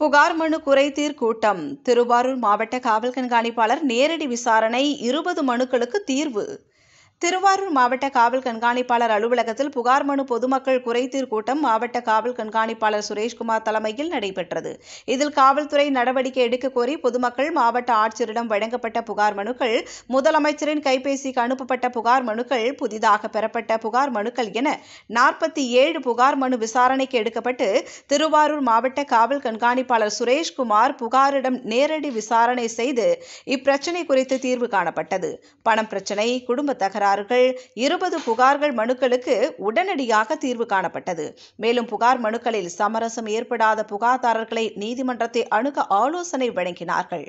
புகார் மனு குறைதீர் கூட்டம் திருவாரூர் மாவட்ட காவல் கண்காணிப்பாளர் நேரடி விசாரணை இருபது மனுக்களுக்கு தீர்வு திருவாரூர் மாவட்ட காவல் கண்காணிப்பாளர் அலுவலகத்தில் புகார் மனு பொதுமக்கள் குறைதீர் கூட்டம் மாவட்ட காவல் கண்காணிப்பாளர் சுரேஷ்குமார் தலைமையில் நடைபெற்றது இதில் காவல்துறை நடவடிக்கை எடுக்க கோரி பொதுமக்கள் மாவட்ட ஆட்சியரிடம் வழங்கப்பட்ட புகார் மனுக்கள் முதலமைச்சரின் கைபேசிக்கு அனுப்பப்பட்ட புகார் மனுக்கள் புதிதாக பெறப்பட்ட புகார் மனுக்கள் என நாற்பத்தி ஏழு புகார் மனு விசாரணைக்கு எடுக்கப்பட்டு திருவாரூர் மாவட்ட காவல் கண்காணிப்பாளர் சுரேஷ்குமார் புகாரிடம் நேரடி விசாரணை செய்து இப்பிரச்சினை குறித்து தீர்வு காணப்பட்டது பணம் பிரச்சினை குடும்ப தகராறு தகராறுகள் இருபது புகார்கள் மனுக்களுக்கு உடனடியாக தீர்வு காணப்பட்டது மேலும் புகார் மனுக்களில் சமரசம் ஏற்படாத புகார்தாரர்களை நீதிமன்றத்தை அணுக ஆலோசனை வழங்கினார்கள்